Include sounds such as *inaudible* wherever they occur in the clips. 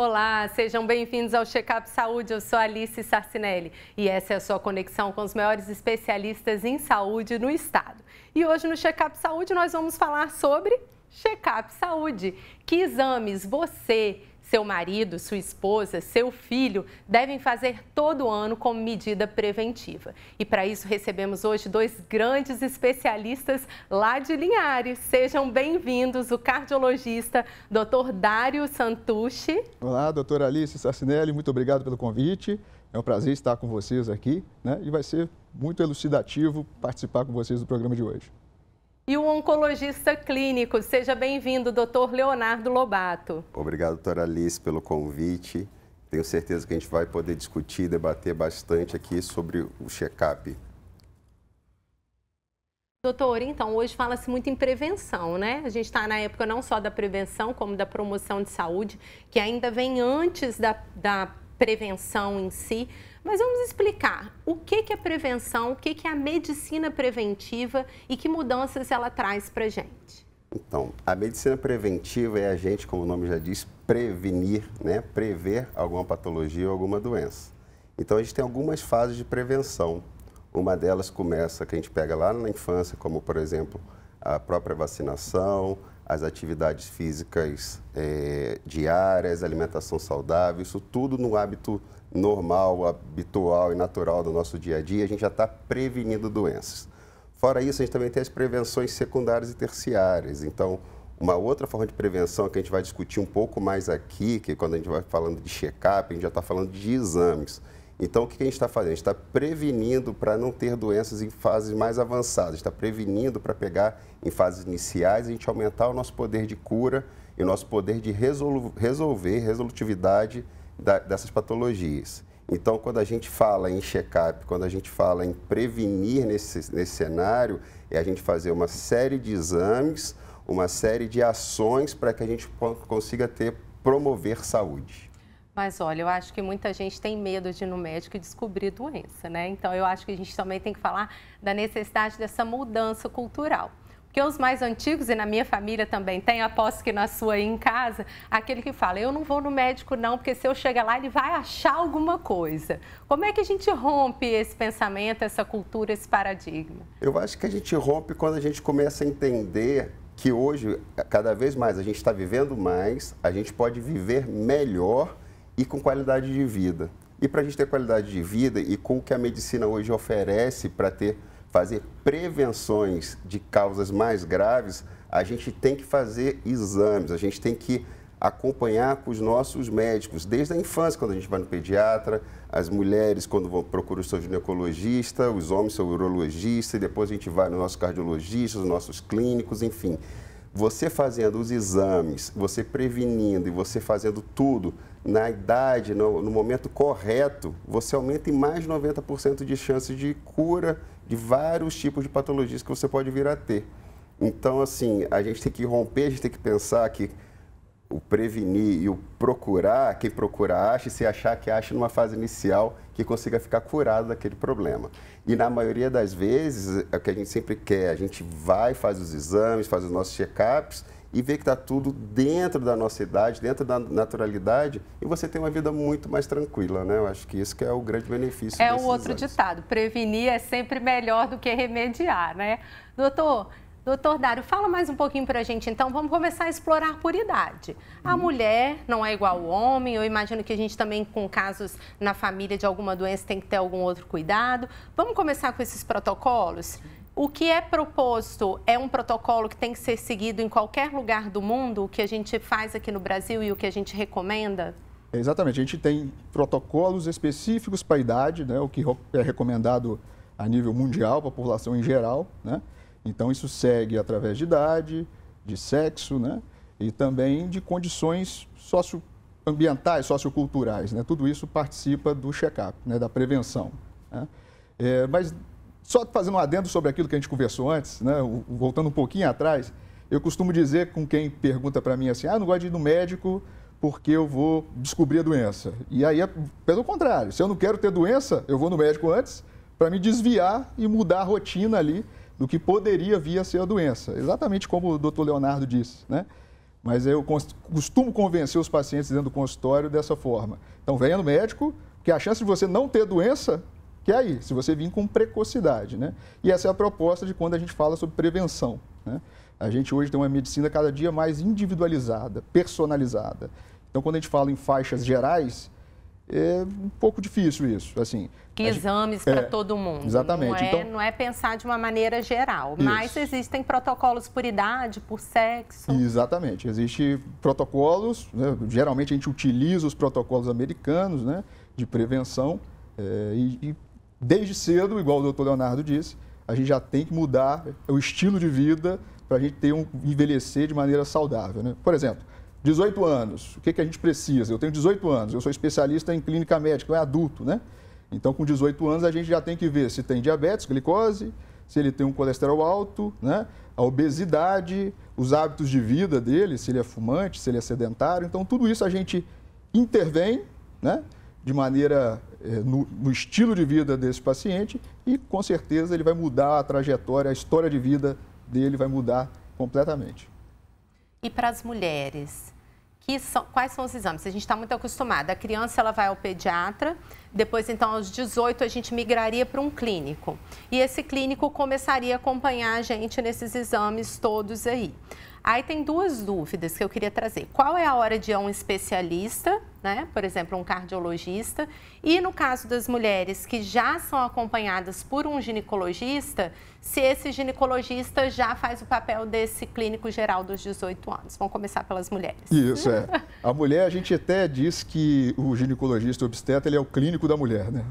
Olá, sejam bem-vindos ao Checkup Saúde. Eu sou Alice Sarcinelli e essa é a sua conexão com os maiores especialistas em saúde no estado. E hoje no Checkup Saúde nós vamos falar sobre Checkup Saúde. Que exames você seu marido, sua esposa, seu filho devem fazer todo ano como medida preventiva. E para isso recebemos hoje dois grandes especialistas lá de Linhares. Sejam bem-vindos o cardiologista Dr. Dário Santucci. Olá, doutora Alice Sassinelli, muito obrigado pelo convite. É um prazer estar com vocês aqui, né? E vai ser muito elucidativo participar com vocês do programa de hoje e o oncologista clínico. Seja bem-vindo, doutor Leonardo Lobato. Obrigado, doutora Alice, pelo convite. Tenho certeza que a gente vai poder discutir, debater bastante aqui sobre o check-up. Doutor, então, hoje fala-se muito em prevenção, né? A gente está na época não só da prevenção, como da promoção de saúde, que ainda vem antes da, da prevenção em si, mas vamos explicar o que, é prevenção, o que, que é a medicina preventiva e que mudanças ela traz para a gente. Então, a medicina preventiva é a gente, como o nome já diz, prevenir, né? prever alguma patologia ou alguma doença. Então, a gente tem algumas fases de prevenção. Uma delas começa, que a gente pega lá na infância, como, por exemplo, a própria vacinação, as atividades físicas é, diárias, alimentação saudável, isso tudo no hábito normal, habitual e natural do nosso dia a dia, a gente já está prevenindo doenças. Fora isso, a gente também tem as prevenções secundárias e terciárias. Então, uma outra forma de prevenção que a gente vai discutir um pouco mais aqui, que é quando a gente vai falando de check-up, a gente já está falando de exames. Então, o que a gente está fazendo? A gente está prevenindo para não ter doenças em fases mais avançadas, está prevenindo para pegar em fases iniciais, a gente aumentar o nosso poder de cura e o nosso poder de resolver, resolutividade da, dessas patologias. Então, quando a gente fala em check-up, quando a gente fala em prevenir nesse, nesse cenário, é a gente fazer uma série de exames, uma série de ações para que a gente consiga ter, promover saúde. Mas olha, eu acho que muita gente tem medo de ir no médico e descobrir doença, né? Então eu acho que a gente também tem que falar da necessidade dessa mudança cultural. Porque os mais antigos, e na minha família também tem, aposto que na sua aí em casa, aquele que fala, eu não vou no médico não, porque se eu chegar lá ele vai achar alguma coisa. Como é que a gente rompe esse pensamento, essa cultura, esse paradigma? Eu acho que a gente rompe quando a gente começa a entender que hoje, cada vez mais, a gente está vivendo mais, a gente pode viver melhor e com qualidade de vida. E para a gente ter qualidade de vida e com o que a medicina hoje oferece para ter fazer prevenções de causas mais graves, a gente tem que fazer exames, a gente tem que acompanhar com os nossos médicos, desde a infância, quando a gente vai no pediatra, as mulheres quando vão, procuram o seu ginecologista, os homens seu urologista, e depois a gente vai nos nossos cardiologistas, nos nossos clínicos, enfim. Você fazendo os exames, você prevenindo e você fazendo tudo na idade, no, no momento correto, você aumenta em mais de 90% de chances de cura de vários tipos de patologias que você pode vir a ter. Então, assim, a gente tem que romper, a gente tem que pensar que o prevenir e o procurar, quem procura acha, e se achar que acha numa fase inicial que consiga ficar curado daquele problema. E na maioria das vezes, é o que a gente sempre quer, a gente vai, faz os exames, faz os nossos check-ups e vê que está tudo dentro da nossa idade, dentro da naturalidade, e você tem uma vida muito mais tranquila, né? Eu acho que isso que é o grande benefício. É o outro exames. ditado, prevenir é sempre melhor do que remediar, né? Doutor, Doutor Dário, fala mais um pouquinho para a gente, então. Vamos começar a explorar por idade. A hum. mulher não é igual ao homem. Eu imagino que a gente também, com casos na família de alguma doença, tem que ter algum outro cuidado. Vamos começar com esses protocolos? O que é proposto é um protocolo que tem que ser seguido em qualquer lugar do mundo, o que a gente faz aqui no Brasil e o que a gente recomenda? Exatamente. A gente tem protocolos específicos para a idade, né, o que é recomendado a nível mundial, para a população em geral, né? Então isso segue através de idade, de sexo, né? E também de condições socioambientais, socioculturais, né? Tudo isso participa do check-up, né? Da prevenção. Né? É, mas só fazendo um adendo sobre aquilo que a gente conversou antes, né? Voltando um pouquinho atrás, eu costumo dizer com quem pergunta para mim assim, ah, não gosto de ir no médico porque eu vou descobrir a doença. E aí é pelo contrário, se eu não quero ter doença, eu vou no médico antes para me desviar e mudar a rotina ali do que poderia vir a ser a doença. Exatamente como o doutor Leonardo disse, né? Mas eu costumo convencer os pacientes dentro do consultório dessa forma. Então, venha no médico, que a chance de você não ter doença que é aí, se você vir com precocidade, né? E essa é a proposta de quando a gente fala sobre prevenção, né? A gente hoje tem uma medicina cada dia mais individualizada, personalizada. Então, quando a gente fala em faixas gerais, é um pouco difícil isso, assim. Que exames para é, todo mundo. Exatamente. Não é, então, não é pensar de uma maneira geral, isso. mas existem protocolos por idade, por sexo. Exatamente. Existem protocolos, né, geralmente a gente utiliza os protocolos americanos, né, de prevenção, é, e, e desde cedo, igual o doutor Leonardo disse, a gente já tem que mudar o estilo de vida para a gente ter um envelhecer de maneira saudável, né? Por exemplo, 18 anos, o que, que a gente precisa? Eu tenho 18 anos, eu sou especialista em clínica médica, eu é adulto, né? Então, com 18 anos, a gente já tem que ver se tem diabetes, glicose, se ele tem um colesterol alto, né? a obesidade, os hábitos de vida dele, se ele é fumante, se ele é sedentário. Então, tudo isso a gente intervém né? de maneira eh, no, no, estilo de vida desse paciente e, com certeza, ele vai mudar a trajetória, a história de vida dele vai mudar completamente. E para as mulheres? que são, quais são os exames? A gente está muito acostumado. A criança ela vai ao pediatra, depois, então, aos 18, a gente migraria para um clínico. E esse clínico começaria a acompanhar a gente nesses exames todos aí. Aí tem duas dúvidas que eu queria trazer. Qual é a hora de ir a um especialista, né? Por exemplo, um cardiologista. E no caso das mulheres que já são acompanhadas por um ginecologista, se esse ginecologista já faz o papel desse clínico geral dos 18 anos. Vamos começar pelas mulheres. Isso, é. A mulher, a gente até diz que o ginecologista obstetra, ele é o clínico da mulher, né?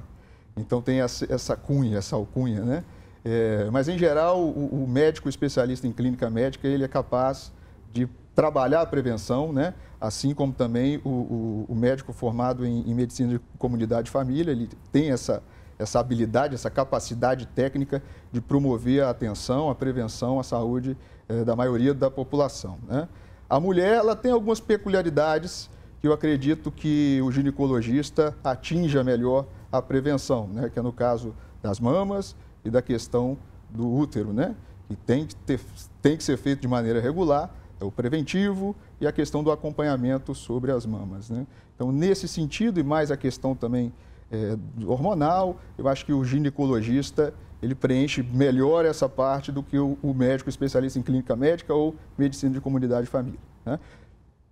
Então tem essa cunha, essa alcunha, né? É, mas, em geral, o, o médico especialista em clínica médica, ele é capaz de trabalhar a prevenção, né? assim como também o, o, o médico formado em, em, medicina de comunidade e família, ele tem essa, essa habilidade, essa capacidade técnica de promover a atenção, a prevenção, a saúde é, da maioria da população. Né? A mulher ela tem algumas peculiaridades que eu acredito que o ginecologista atinja melhor a prevenção, né? que é no caso das mamas, e da questão do útero, né? que tem que, ter, tem que ser feito de maneira regular, é o preventivo e a questão do acompanhamento sobre as mamas, né? Então, nesse sentido, e mais a questão também é, hormonal, eu acho que o ginecologista ele preenche melhor essa parte do que o, o médico especialista em clínica médica ou medicina de comunidade e família. Né?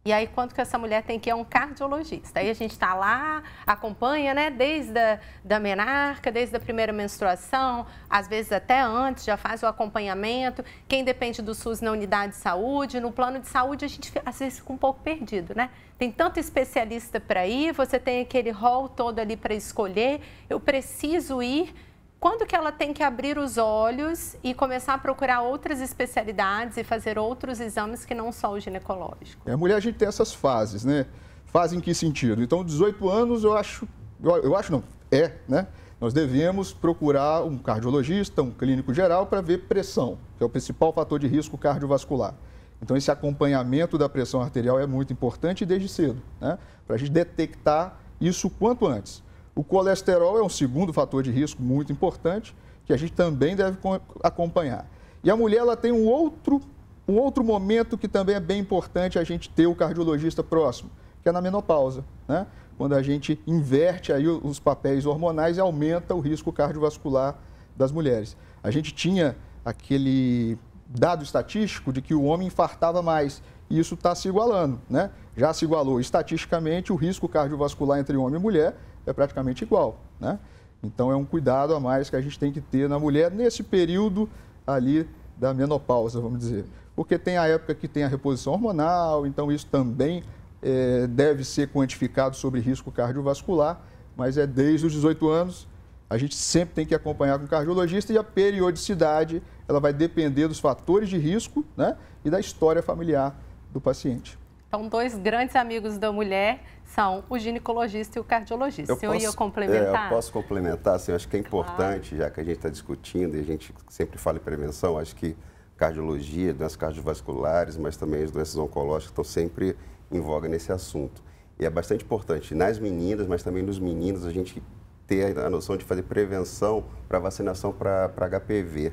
E aí, quanto que essa mulher tem que ir a um cardiologista? Aí a gente está lá, acompanha, né? Desde a da menarca, desde a primeira menstruação, às vezes até antes, já faz o acompanhamento. Quem depende do SUS na unidade de saúde, no plano de saúde, a gente às vezes fica um pouco perdido, né? Tem tanto especialista para ir, você tem aquele rol todo ali para escolher. Eu preciso ir quando que ela tem que abrir os olhos e começar a procurar outras especialidades e fazer outros exames que não só o ginecológico? É, a mulher, a gente tem essas fases, né? Fase em que sentido? Então, 18 anos, eu acho... Eu, eu acho não, é, né? Nós devemos procurar um cardiologista, um clínico geral, para ver pressão, que é o principal fator de risco cardiovascular. Então, esse acompanhamento da pressão arterial é muito importante desde cedo, né? para a gente detectar isso quanto antes. O colesterol é um segundo fator de risco muito importante que a gente também deve acompanhar. E a mulher ela tem um outro, um outro momento que também é bem importante a gente ter o cardiologista próximo, que é na menopausa, né? quando a gente inverte aí os papéis hormonais e aumenta o risco cardiovascular das mulheres. A gente tinha aquele dado estatístico de que o homem infartava mais, e isso está se igualando, né? Já se igualou estatisticamente o risco cardiovascular entre homem e mulher é praticamente igual, né? Então é um cuidado a mais que a gente tem que ter na mulher nesse período ali da menopausa, vamos dizer. Porque tem a época que tem a reposição hormonal, então isso também é, deve ser quantificado sobre risco cardiovascular, mas é desde os 18 anos, a gente sempre tem que acompanhar com o cardiologista e a periodicidade, ela vai depender dos fatores de risco né, e da história familiar do paciente. Então, dois grandes amigos da mulher são o ginecologista e o cardiologista. Eu, posso, ia complementar? É, eu posso complementar, assim, eu acho que é importante, claro. já que a gente está discutindo e a gente sempre fala em prevenção, acho que cardiologia, doenças cardiovasculares, mas também as doenças oncológicas estão sempre em voga nesse assunto. E é bastante importante nas meninas, mas também nos meninos, a gente ter a noção de fazer prevenção para vacinação para HPV.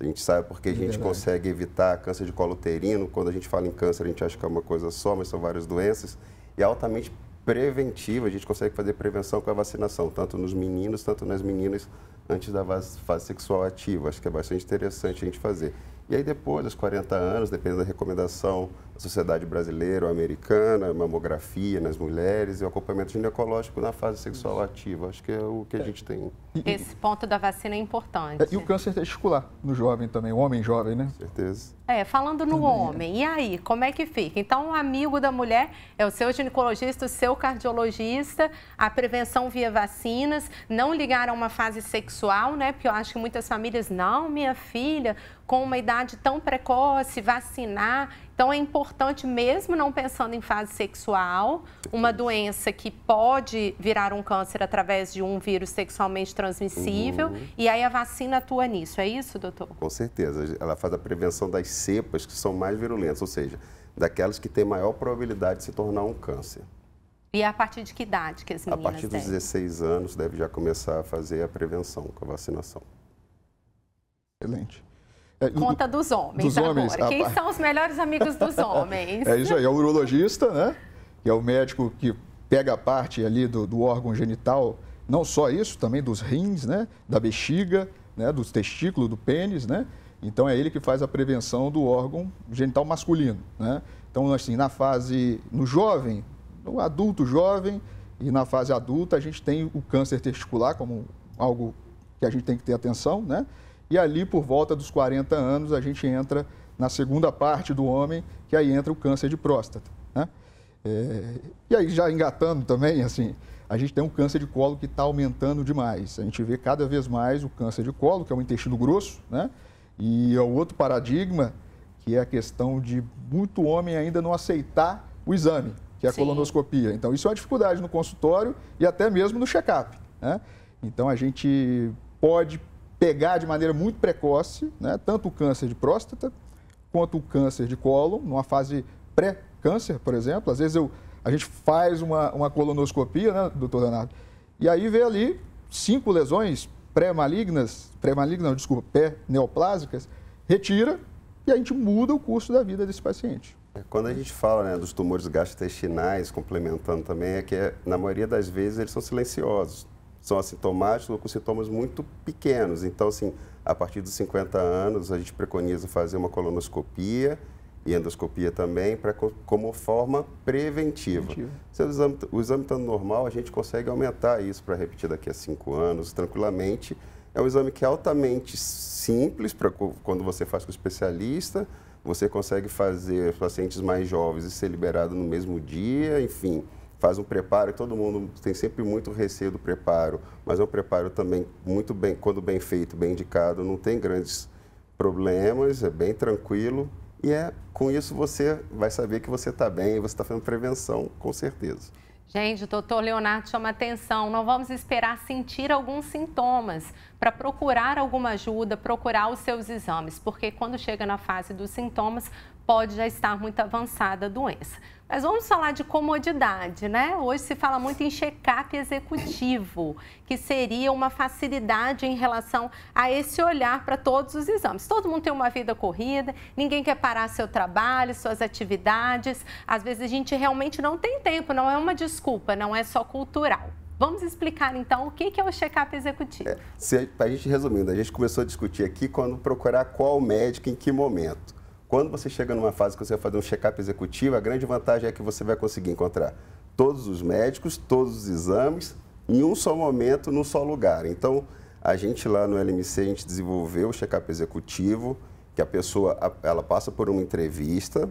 A gente sabe porque a é gente consegue evitar câncer de colo uterino. Quando a gente fala em câncer, a gente acha que é uma coisa só, mas são várias doenças. E é altamente preventiva, a gente consegue fazer prevenção com a vacinação, tanto nos meninos, tanto nas meninas, antes da fase sexual ativa. Acho que é bastante interessante a gente fazer. E aí depois dos 40 anos, dependendo da recomendação Sociedade Brasileira ou Americana, mamografia nas mulheres e o acompanhamento ginecológico na fase sexual ativa. Acho que é o que a é. gente tem. Esse ponto da vacina é importante. É, e o câncer testicular no jovem também, o homem jovem, né? certeza. É, falando no também é. homem, e aí, como é que fica? Então, um amigo da mulher é o seu ginecologista, o seu cardiologista, a prevenção via vacinas, não ligar a uma fase sexual, né? Porque eu acho que muitas famílias, não, minha filha, com uma idade tão precoce, vacinar então é importante, mesmo não pensando em fase sexual, uma doença que pode virar um câncer através de um vírus sexualmente transmissível, uhum. e aí a vacina atua nisso, é isso, doutor? Com certeza, ela faz a prevenção das cepas que são mais virulentas, ou seja, daquelas que têm maior probabilidade de se tornar um câncer. E é a partir de que idade que as meninas A partir dos devem? 16 anos deve já começar a fazer a prevenção com a vacinação. Excelente. É, Conta dos homens, dos homens agora. Quem são os melhores amigos dos *laughs* homens? É isso aí, é o urologista, né? Que é o médico que pega a parte ali do, do órgão genital, não só isso, também dos rins, né? Da bexiga, né? Dos testículos, do pênis, né? Então é ele que faz a prevenção do órgão genital masculino, né? Então, assim, na fase, no jovem, no adulto jovem e na fase adulta, a gente tem o câncer testicular como algo que a gente tem que ter atenção, né? E ali, por volta dos 40 anos, a gente entra na segunda parte do homem, que aí entra o câncer de próstata. Né? É, e aí, já engatando também, assim, a gente tem um câncer de colo que está aumentando demais. A gente vê cada vez mais o câncer de colo, que é o intestino grosso, né? E é o outro paradigma, que é a questão de muito homem ainda não aceitar o exame, que é a Sim. colonoscopia. Então, isso é uma dificuldade no consultório e até mesmo no check-up. Né? Então, a gente pode pegar de maneira muito precoce, né, tanto o câncer de próstata quanto o câncer de cólon, numa fase pré-câncer, por exemplo. Às vezes eu, a gente faz uma, uma colonoscopia, né, doutor Leonardo? E aí vê ali cinco lesões pré-malignas, pré-malignas, desculpa, pré-neoplásicas, retira e a gente muda o curso da vida desse paciente. É, quando a gente fala né, dos tumores gastrointestinais, complementando também, é que é, na maioria das vezes eles são silenciosos são assintomáticos ou com sintomas muito pequenos. Então, assim, a partir dos 50 anos, a gente preconiza fazer uma colonoscopia e endoscopia também pra, como forma preventiva. preventiva. Se o exame, está estando normal, a gente consegue aumentar isso para repetir daqui a 5 anos, tranquilamente. É um exame que é altamente simples para quando você faz com o especialista. Você consegue fazer pacientes mais jovens e ser liberado no mesmo dia, enfim faz um preparo, e todo mundo tem sempre muito receio do preparo, mas é um preparo também muito bem, quando bem feito, bem indicado, não tem grandes problemas, é bem tranquilo e é com isso você vai saber que você está bem e você está fazendo prevenção, com certeza. Gente, o doutor Leonardo chama atenção. Não vamos esperar sentir alguns sintomas para procurar alguma ajuda, procurar os seus exames, porque quando chega na fase dos sintomas, pode já estar muito avançada a doença. Mas vamos falar de comodidade, né? Hoje se fala muito em check-up executivo, que seria uma facilidade em relação a esse olhar para todos os exames. Todo mundo tem uma vida corrida, ninguém quer parar seu trabalho, suas atividades. Às vezes a gente realmente não tem tempo, não é uma desculpa, não é só cultural. Vamos explicar então o que é o check-up executivo. É, a gente resumindo, a gente começou a discutir aqui quando procurar qual médico em que momento. Quando você chega numa fase que você vai fazer um check-up executivo, a grande vantagem é que você vai conseguir encontrar todos os médicos, todos os exames, em um só momento, num só lugar. Então, a gente lá no LMC, a gente desenvolveu o check-up executivo, que a pessoa ela passa por uma entrevista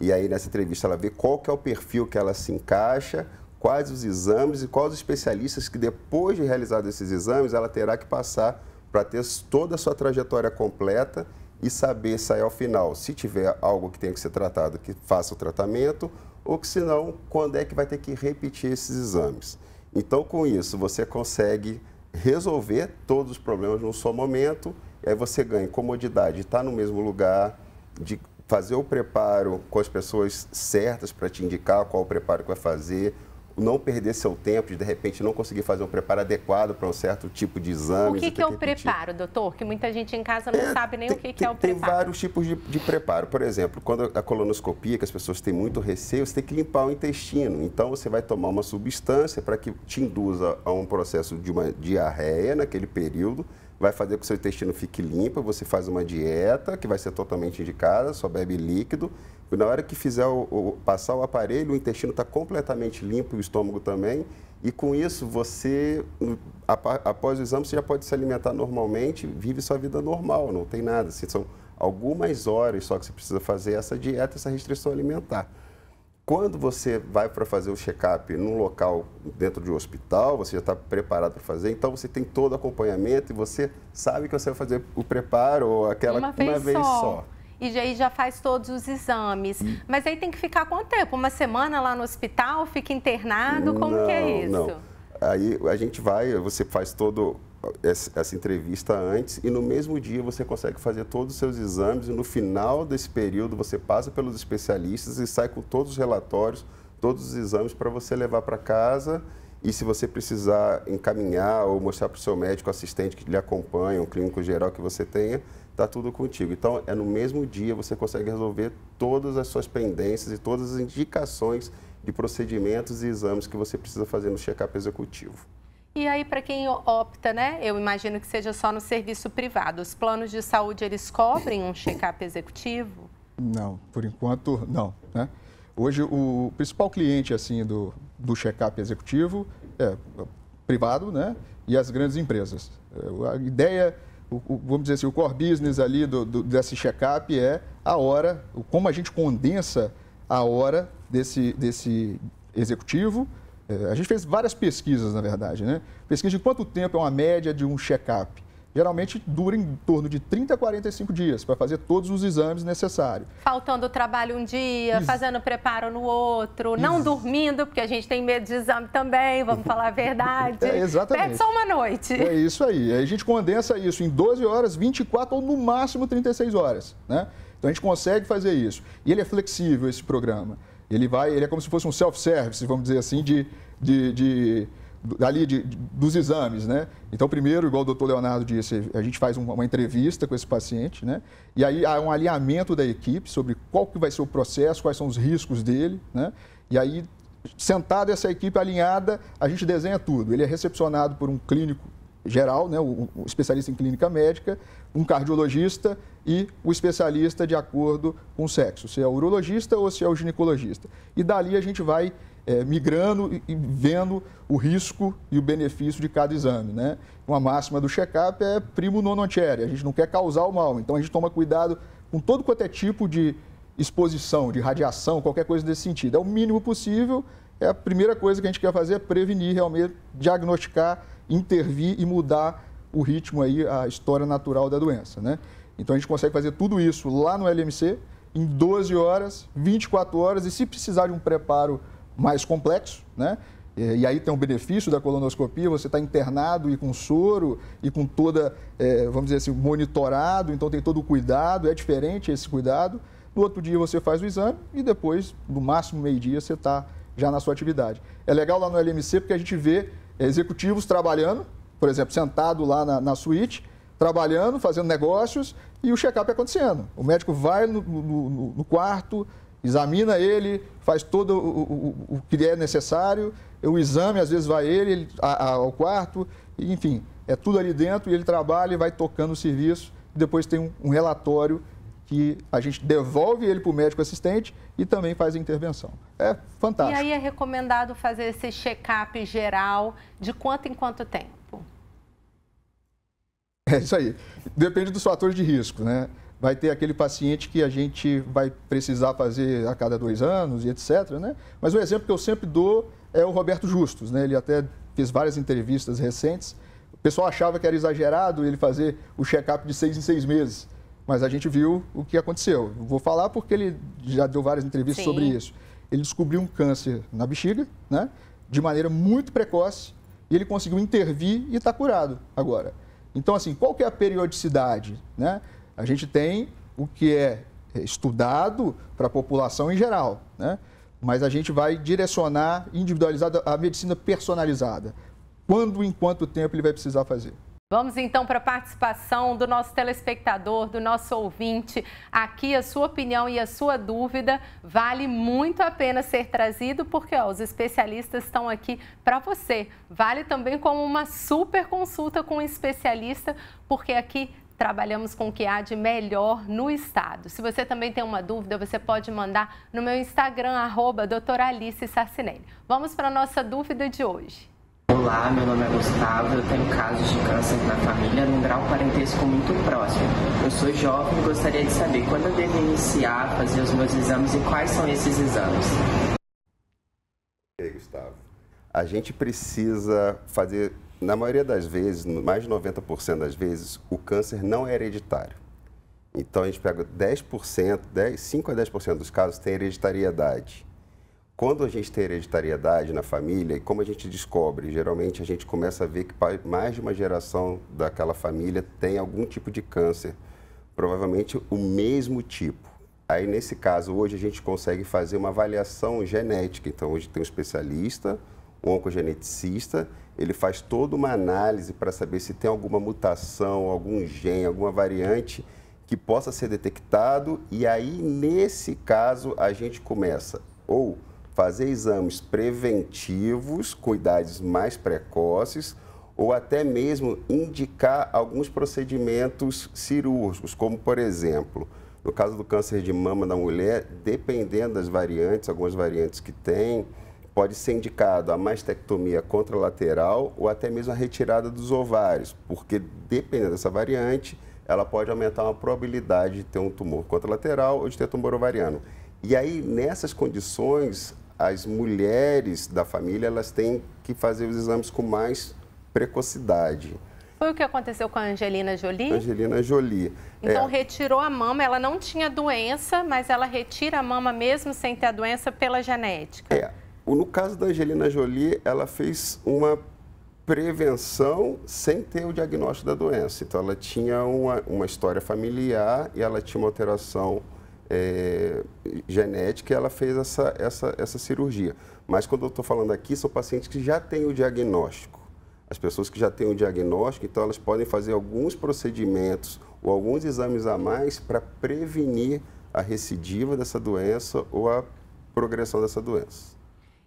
e aí nessa entrevista ela vê qual que é o perfil que ela se encaixa, quais os exames e quais os especialistas que depois de realizados esses exames ela terá que passar para ter toda a sua trajetória completa e saber sair ao final se tiver algo que tenha que ser tratado, que faça o tratamento, ou que se não, quando é que vai ter que repetir esses exames. Então, com isso, você consegue resolver todos os problemas num só momento, e aí você ganha comodidade de estar no mesmo lugar, de fazer o preparo com as pessoas certas para te indicar qual o preparo que vai fazer, não perder seu tempo, de, de repente não conseguir fazer um preparo adequado para um certo tipo de exame. O que, que é o preparo, doutor? Que muita gente em casa não é, sabe nem tem, o que, é o preparo. Tem vários tipos de, de preparo. Por exemplo, quando a colonoscopia, que as pessoas têm muito receio, você tem que limpar o intestino. Então, você vai tomar uma substância para que te induza a um processo de uma diarreia naquele período, vai fazer com que seu intestino fique limpo, você faz uma dieta que vai ser totalmente indicada, só bebe líquido na hora que fizer o, o passar o aparelho, o intestino está completamente limpo, o estômago também. E com isso, você, após o exame, você já pode se alimentar normalmente, vive sua vida normal, não tem nada. Assim, são algumas horas só que você precisa fazer essa dieta, essa restrição alimentar. Quando você vai para fazer o check-up num local dentro de um hospital, você já está preparado para fazer, então você tem todo o acompanhamento e você sabe que você vai fazer o preparo ou aquela uma vez, uma vez só. só e aí já faz todos os exames. Hum. Mas aí tem que ficar quanto tempo? Uma semana lá no hospital, fica internado? Como não, que é isso? Não. Aí a gente vai, você faz todo eh, essa entrevista antes e no mesmo dia você consegue fazer todos os seus exames e no final desse período você passa pelos especialistas e sai com todos os relatórios, todos os exames para você levar para casa e se você precisar encaminhar ou mostrar para o seu médico assistente que lhe acompanha, um clínico geral que você tenha, está tudo contigo. Então, é no mesmo dia você consegue resolver todas as suas pendências e todas as indicações de procedimentos e exames que você precisa fazer no check-up executivo. E aí, para quem opta, né? Eu imagino que seja só no serviço privado. Os planos de saúde, eles cobrem um check-up executivo? Não, por enquanto, não. Né? Hoje, o principal cliente, assim, do, do check-up executivo, é, privado, né? E as grandes empresas. É, a ideia, o, o, vamos dizer assim, o core business ali do, do desse check-up é a hora, como a gente condensa a hora desse, desse executivo. É, a gente fez várias pesquisas, na verdade, né? Pesquisa de quanto tempo é uma média de um check-up geralmente dura em torno de 30 a 45 dias para fazer todos os exames necessários. Faltando trabalho um dia, Ex fazendo preparo no outro, Ex não dormindo, porque a gente tem medo de exame também, vamos falar a verdade. *laughs* É, exatamente. Perde só uma noite. É isso aí. A gente condensa isso em 12 horas, 24 ou no máximo 36 horas, né? Então a gente consegue fazer isso. E ele é flexível esse programa. Ele vai, ele é como se fosse um self-service, vamos dizer assim, de, de, de dali de, de, dos exames, né? Então, primeiro, igual o doutor Leonardo disse, a gente faz uma, uma, entrevista com esse paciente, né? E aí há um alinhamento da equipe sobre qual que vai ser o processo, quais são os riscos dele, né? E aí, sentada essa equipe alinhada, a gente desenha tudo. Ele é recepcionado por um clínico geral, né? O, o especialista em clínica médica, um cardiologista e o especialista de acordo com o sexo, se é o urologista ou se é o ginecologista. E dali a gente vai é, migrando e, vendo o risco e o benefício de cada exame. Né? Uma máxima do check-up é primo non nocere, a gente não quer causar o mal, então a gente toma cuidado com todo quanto é tipo de exposição, de radiação, qualquer coisa desse sentido. É o mínimo possível, é a primeira coisa que a gente quer fazer é prevenir realmente, diagnosticar, intervir e mudar o ritmo aí, a história natural da doença. Né? Então a gente consegue fazer tudo isso lá no LMC, em 12 horas, 24 horas, e se precisar de um preparo mais complexo, né? E aí tem o um benefício da colonoscopia, você está internado e com soro e com toda, é, vamos dizer assim, monitorado, então tem todo o cuidado, é diferente esse cuidado. No outro dia você faz o exame e depois, no máximo meio-dia, você está já na sua atividade. É legal lá no LMC porque a gente vê executivos trabalhando, por exemplo, sentado lá na, na suíte, trabalhando, fazendo negócios e o check-up acontecendo. O médico vai no, no, no quarto, examina ele, faz todo o, o, o que é necessário, o exame, às vezes vai ele, a, a, ao quarto, enfim, é tudo ali dentro e ele trabalha e vai tocando o serviço. Depois tem um, um relatório que a gente devolve ele para o médico assistente e também faz a intervenção. É fantástico. E aí é recomendado fazer esse check-up geral de quanto em quanto tempo? É isso aí. Depende dos fatores de risco, né? vai ter aquele paciente que a gente vai precisar fazer a cada dois anos e etc. Né? Mas o exemplo que eu sempre dou é o Roberto Justus. Né? Ele até fez várias entrevistas recentes. O pessoal achava que era exagerado ele fazer o check-up de seis em seis meses. Mas a gente viu o que aconteceu. Vou falar porque ele já deu várias entrevistas Sim. sobre isso. Ele descobriu um câncer na bexiga, né? de maneira muito precoce, e ele conseguiu intervir e está curado agora. Então, assim, qual que é a periodicidade? Né? A gente tem o que é estudado para a população em geral, né? mas a gente vai direcionar individualizada a medicina personalizada. Quando, em quanto tempo ele vai precisar fazer? Vamos então para a participação do nosso telespectador, do nosso ouvinte. Aqui a sua opinião e a sua dúvida vale muito a pena ser trazido, porque ó, os especialistas estão aqui para você. Vale também como uma super consulta com um especialista, porque aqui trabalhamos com o que há de melhor no estado. Se você também tem uma dúvida, você pode mandar no meu Instagram, arroba Vamos para a nossa dúvida de hoje. Olá, meu nome é Gustavo, eu tenho casos de câncer na família num grau parentesco muito próximo. Eu sou jovem e gostaria de saber quando eu devo iniciar, fazer os meus exames e quais são esses exames. aí, Gustavo, a gente precisa fazer na maioria das vezes, mais de 90% das vezes, o câncer não é hereditário. Então a gente pega 10%, 10 5 a 10% dos casos tem hereditariedade. Quando a gente tem hereditariedade na família, e como a gente descobre, geralmente a gente começa a ver que mais de uma geração daquela família tem algum tipo de câncer, provavelmente o mesmo tipo. Aí, nesse caso, hoje a gente consegue fazer uma avaliação genética. Então, hoje tem um especialista, o oncogeneticista, ele faz toda uma análise para saber se tem alguma mutação, algum gene, alguma variante que possa ser detectado e aí nesse caso a gente começa ou fazer exames preventivos cuidados mais precoces ou até mesmo indicar alguns procedimentos cirúrgicos, como por exemplo, no caso do câncer de mama da mulher, dependendo das variantes, algumas variantes que tem, pode ser indicado a mastectomia contralateral ou até mesmo a retirada dos ovários, porque dependendo dessa variante, ela pode aumentar uma probabilidade de ter um tumor contralateral ou de ter tumor ovariano. E aí, nessas condições, as mulheres da família elas têm que fazer os exames com mais precocidade. Foi o que aconteceu com a Angelina Jolie? Angelina Jolie. É. Então é. retirou a mama, ela não tinha doença, mas ela retira a mama mesmo sem ter a doença pela genética. É. No caso da Angelina Jolie, ela fez uma prevenção sem ter o diagnóstico da doença. Então, ela tinha uma, uma história familiar e ela tinha uma alteração é, genética e ela fez essa, essa, essa cirurgia. Mas quando eu estou falando aqui, são pacientes que já têm o diagnóstico. As pessoas que já têm o diagnóstico, então elas podem fazer alguns procedimentos ou alguns exames a mais para prevenir a recidiva dessa doença ou a progressão dessa doença.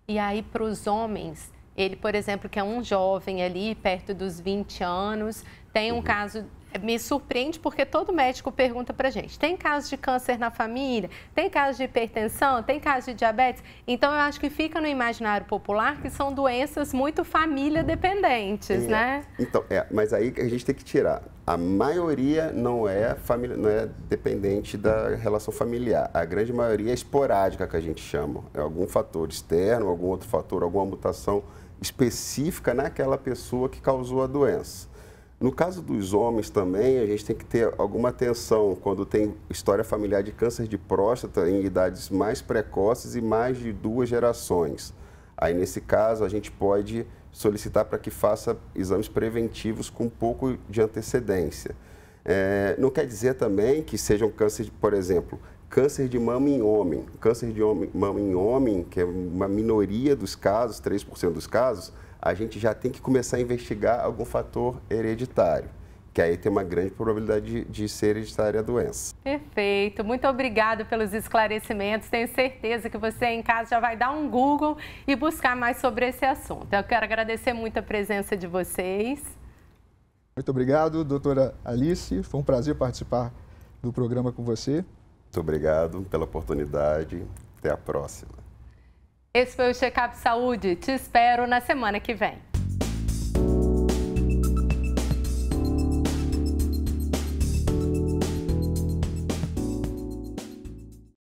E aí, para os homens, ele, por exemplo, que é um jovem ali, perto dos 20 anos, tem um uhum. caso me surpreende porque todo médico pergunta pra gente: tem casos de câncer na família? Tem casos de hipertensão? Tem casos de diabetes? Então eu acho que fica no imaginário popular que são doenças muito família dependentes, é. né? Então, é, mas aí a gente tem que tirar. A maioria não é família, não é dependente da relação familiar. A grande maioria é esporádica que a gente chama. É algum fator externo, algum outro fator, alguma mutação específica naquela pessoa que causou a doença. No caso dos homens também, a gente tem que ter alguma atenção quando tem história familiar de câncer de próstata em idades mais precoces e mais de duas gerações. Aí, nesse caso, a gente pode solicitar para que faça exames preventivos com um pouco de antecedência. É, não quer dizer também que sejam um câncer, por exemplo, câncer de mama em homem. Câncer de homem, mama em homem, que é uma minoria dos casos, 3% dos casos, a gente já tem que começar a investigar algum fator hereditário que aí tem uma grande probabilidade de, de ser hereditária a doença. Perfeito, muito obrigado pelos esclarecimentos. Tenho certeza que você em casa já vai dar um Google e buscar mais sobre esse assunto. Eu quero agradecer muito a presença de vocês. Muito obrigado, doutora Alice. Foi um prazer participar do programa com você. Muito obrigado pela oportunidade. Até a próxima. Esse foi o Checkup Saúde. Te espero na semana que vem.